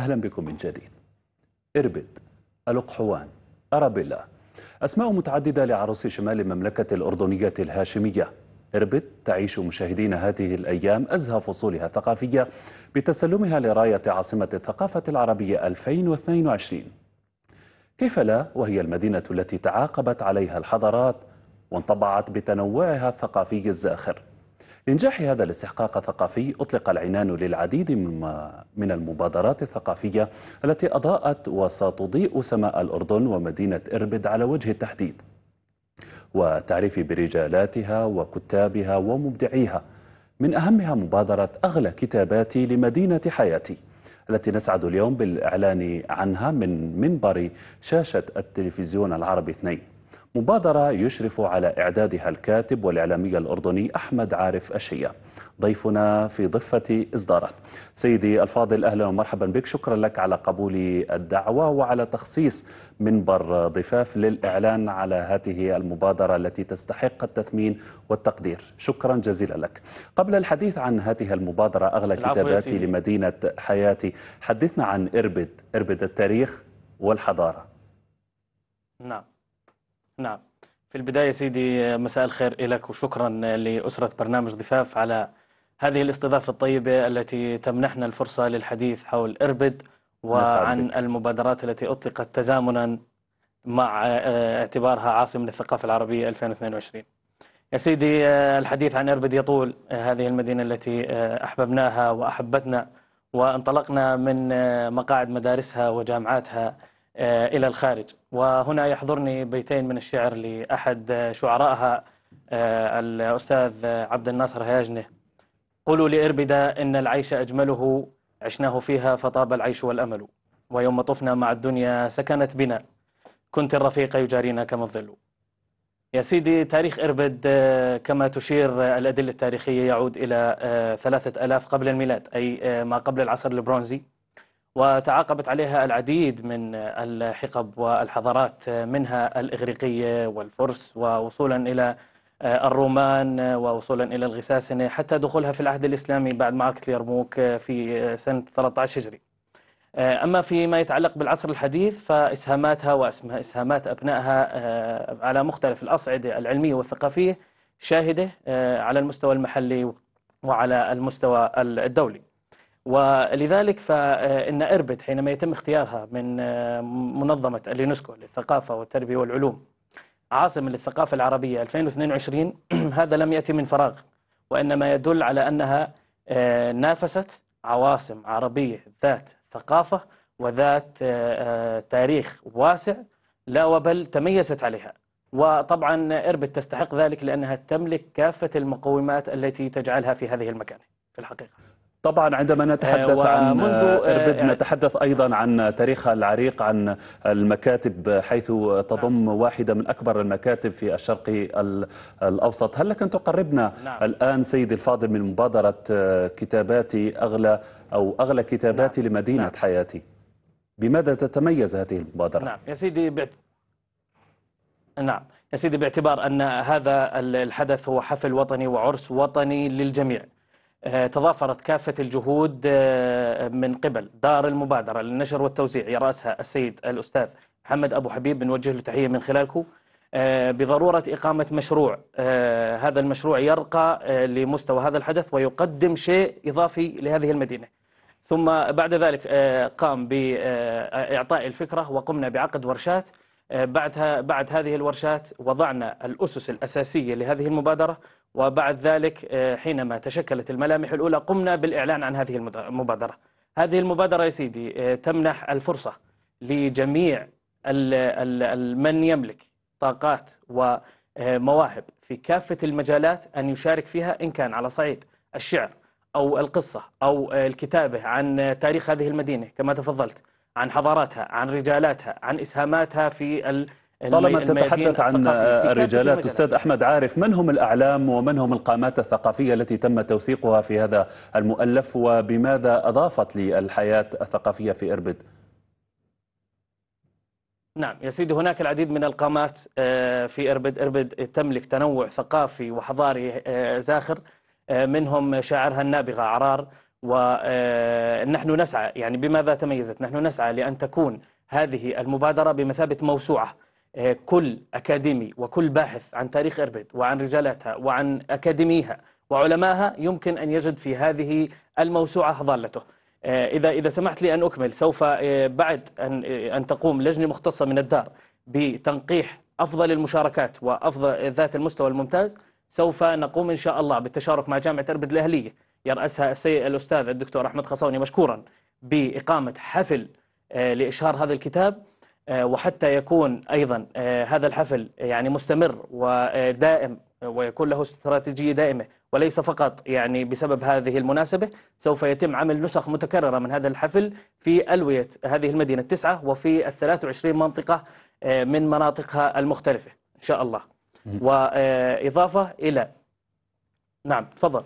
أهلا بكم من جديد إربد القحوان أرابيلا أسماء متعددة لعروس شمال المملكة الأردنية الهاشمية إربد تعيش مشاهدين هذه الأيام أزهى فصولها الثقافية بتسلمها لراية عاصمة الثقافة العربية 2022 كيف لا وهي المدينة التي تعاقبت عليها الحضارات وانطبعت بتنوعها الثقافي الزاخر لنجاح هذا الاستحقاق الثقافي أطلق العنان للعديد من المبادرات الثقافية التي أضاءت وستضيء سماء الأردن ومدينة إربد على وجه التحديد وتعريف برجالاتها وكتابها ومبدعيها من أهمها مبادرة أغلى كتاباتي لمدينة حياتي التي نسعد اليوم بالإعلان عنها من منبر شاشة التلفزيون العربي 2 مبادرة يشرف على إعدادها الكاتب والإعلامي الأردني أحمد عارف أشية ضيفنا في ضفة إصدارات سيدي الفاضل أهلا ومرحبا بك شكرا لك على قبول الدعوة وعلى تخصيص منبر ضفاف للإعلان على هذه المبادرة التي تستحق التثمين والتقدير شكرا جزيلا لك قبل الحديث عن هذه المبادرة أغلى كتاباتي لمدينة حياتي حدثنا عن إربد إربد التاريخ والحضارة نعم نعم في البداية سيدي مساء الخير لك وشكرا لأسرة برنامج ضفاف على هذه الاستضافة الطيبة التي تمنحنا الفرصة للحديث حول إربد وعن المبادرات التي أطلقت تزامنا مع آه، اعتبارها عاصمة للثقافة العربية 2022 يا سيدي آه، الحديث عن إربد يطول آه، هذه المدينة التي أحببناها وأحبتنا وانطلقنا من مقاعد مدارسها وجامعاتها آه، إلى الخارج وهنا يحضرني بيتين من الشعر لأحد شعرائها آه، الأستاذ عبد الناصر هياجنه قولوا لإربدة إن العيش أجمله عشناه فيها فطاب العيش والأمل ويوم طفنا مع الدنيا سكنت بنا كنت الرفيق يجارينا كما الظل يا سيدي تاريخ إربد آه، كما تشير الأدلة التاريخية يعود إلى ثلاثة ألاف قبل الميلاد أي ما قبل العصر البرونزي وتعاقبت عليها العديد من الحقب والحضارات منها الإغريقية والفرس ووصولا إلى آه، الرومان ووصولا إلى الغساسنة حتى دخولها في العهد الإسلامي بعد معركة اليرموك آه، في آه، سنة 13 هجري أما فيما يتعلق بالعصر الحديث فإسهاماتها وإسهامات أبنائها على مختلف الأصعدة العلمية والثقافية شاهدة على المستوى المحلي وعلى المستوى الدولي ولذلك فإن إربد حينما يتم اختيارها من آه، منظمة اليونسكو للثقافة والتربية والعلوم عاصمة للثقافة العربية 2022 هذا لم يأتي من فراغ وإنما يدل على أنها آه، نافست عواصم عربية ذات ثقافة وذات آه، تاريخ واسع لا وبل تميزت عليها وطبعا إربد تستحق ذلك لأنها تملك كافة المقومات التي تجعلها في هذه المكانة في الحقيقة طبعا عندما نتحدث عن آه، اربد يعني نتحدث ايضا عن تاريخها العريق عن المكاتب حيث تضم نعم. واحده من اكبر المكاتب في الشرق الاوسط هل لك ان تقربنا نعم. الان سيدي الفاضل من مبادره آه، كتاباتي اغلى او اغلى كتاباتي نعم. لمدينه نعم. حياتي بماذا تتميز هذه المبادره نعم يا سيدي بعت... نعم يا سيدي باعتبار ان هذا الحدث هو حفل وطني وعرس وطني للجميع آه، تضافرت كافة الجهود آه، من قبل دار المبادرة للنشر والتوزيع يرأسها السيد الأستاذ محمد أبو حبيب بنوجه له تحية من خلالكم آه، بضرورة إقامة مشروع هذا المشروع يرقى لمستوى هذا الحدث ويقدم شيء إضافي لهذه المدينة ثم بعد ذلك قام بإعطاء الفكرة وقمنا بعقد ورشات بعدها بعد هذه الورشات وضعنا الأسس الأساسية لهذه المبادرة وبعد ذلك آه، حينما تشكلت الملامح الأولى قمنا بالإعلان عن هذه المبادرة هذه المبادرة يا سيدي آه، تمنح الفرصة لجميع من يملك طاقات ومواهب آه، في كافة المجالات أن يشارك فيها إن كان على صعيد الشعر أو القصة أو الكتابة عن تاريخ هذه المدينة كما تفضلت عن حضاراتها عن رجالاتها عن إسهاماتها في طالما تتحدث عن الرجالات أستاذ أحمد عارف من هم الأعلام ومن هم القامات الثقافية التي تم توثيقها في هذا المؤلف وبماذا أضافت للحياة الثقافية في إربد؟ نعم يا سيدي هناك العديد من القامات آه، في إربد إربد تملك تنوع ثقافي وحضاري آه، زاخر آه، منهم شاعرها النابغة عرار ونحن نسعى يعني بماذا تميزت نحن نسعى لأن تكون هذه المبادرة بمثابة موسوعة آه، كل أكاديمي وكل باحث عن تاريخ إربد وعن رجالاتها وعن أكاديميها وعلمائها يمكن أن يجد في هذه الموسوعة ضالته آه، إذا إذا سمحت لي أن أكمل سوف آه، بعد أن أن تقوم لجنة مختصة من الدار بتنقيح أفضل المشاركات وأفضل ذات المستوى الممتاز سوف نقوم إن شاء الله بالتشارك مع جامعة إربد الأهلية يرأسها السيد الأستاذ الدكتور أحمد خصوني مشكورا بإقامة حفل لإشهار هذا الكتاب آه، وحتى يكون ايضا آه، هذا الحفل يعني مستمر ودائم ويكون له استراتيجيه دائمه وليس فقط يعني بسبب هذه المناسبه سوف يتم عمل نسخ متكرره من هذا الحفل في الويه هذه المدينه التسعه وفي ال 23 منطقه آه، من مناطقها المختلفه ان شاء الله واضافه الى نعم تفضل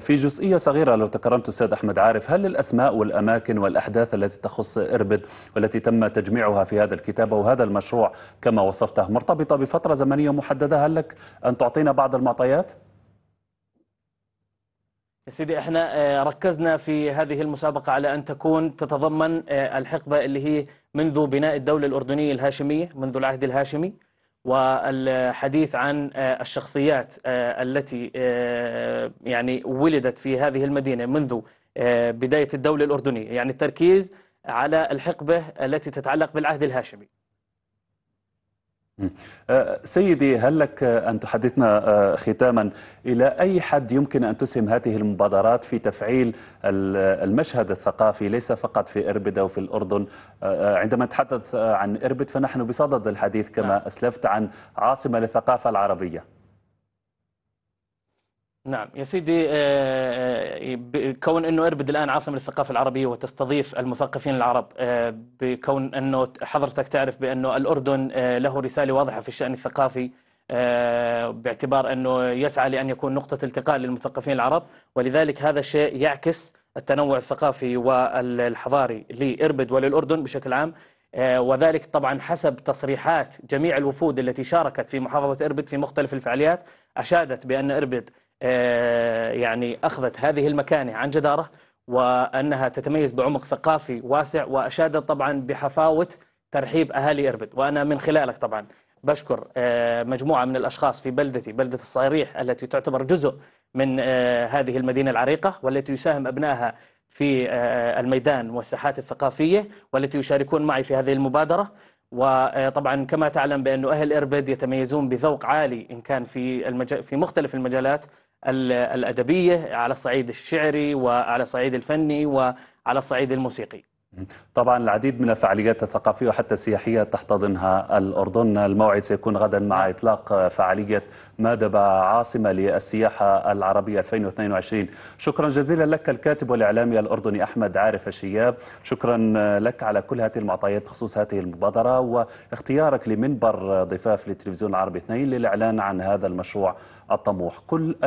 في جزئية صغيرة لو تكرمت أستاذ أحمد عارف هل الأسماء والأماكن والأحداث التي تخص إربد والتي تم تجميعها في هذا الكتاب وهذا المشروع كما وصفته مرتبطة بفترة زمنية محددة هل لك أن تعطينا بعض المعطيات؟ يا سيدي احنا آه، ركزنا في هذه المسابقة على أن تكون تتضمن آه، الحقبة اللي هي منذ بناء الدولة الأردنية الهاشمية منذ العهد الهاشمي والحديث عن آه، الشخصيات آه، التي آه، يعني ولدت في هذه المدينة منذ بداية الدولة الأردنية يعني التركيز على الحقبة التي تتعلق بالعهد الهاشمي آه، سيدي هل لك أن تحدثنا آه، ختاما إلى أي حد يمكن أن تسهم هذه المبادرات في تفعيل المشهد الثقافي ليس فقط في إربد أو في الأردن آه، عندما تحدث عن إربد فنحن بصدد الحديث كما نعم. أسلفت عن عاصمة للثقافة العربية نعم يا سيدي آه، آه، كون انه اربد الان عاصمه الثقافه العربيه وتستضيف المثقفين العرب آه، بكون انه حضرتك تعرف بانه الاردن له رساله واضحه في الشان الثقافي باعتبار انه يسعى لان يكون نقطه التقاء للمثقفين العرب ولذلك هذا الشيء يعكس التنوع الثقافي والحضاري لاربد وللاردن بشكل عام وذلك طبعا حسب تصريحات جميع الوفود التي شاركت في محافظه اربد في مختلف الفعاليات اشادت بان اربد آه، يعني أخذت هذه المكانة عن جدارة وأنها تتميز بعمق ثقافي واسع وأشادت طبعا بحفاوة ترحيب أهالي إربد وأنا من خلالك طبعا بشكر آه، مجموعة من الأشخاص في بلدتي بلدة الصريح التي تعتبر جزء من آه، هذه المدينة العريقة والتي يساهم أبنائها في الميدان والساحات الثقافية والتي يشاركون معي في هذه المبادرة وطبعا كما تعلم بأن أهل إربد يتميزون بذوق عالي إن كان في, المج... في مختلف المجالات الأدبية على الصعيد الشعري وعلى الصعيد الفني وعلى الصعيد الموسيقي طبعا العديد من الفعاليات الثقافية وحتى السياحية تحتضنها الأردن الموعد سيكون غدا مع نعم. إطلاق فعالية مادبة عاصمة للسياحة العربية 2022 شكرا جزيلا لك الكاتب والإعلامي الأردني أحمد عارف الشياب شكرا لك على كل هذه المعطيات بخصوص هذه المبادرة واختيارك لمنبر ضفاف للتلفزيون العربي 2 للإعلان عن هذا المشروع الطموح كل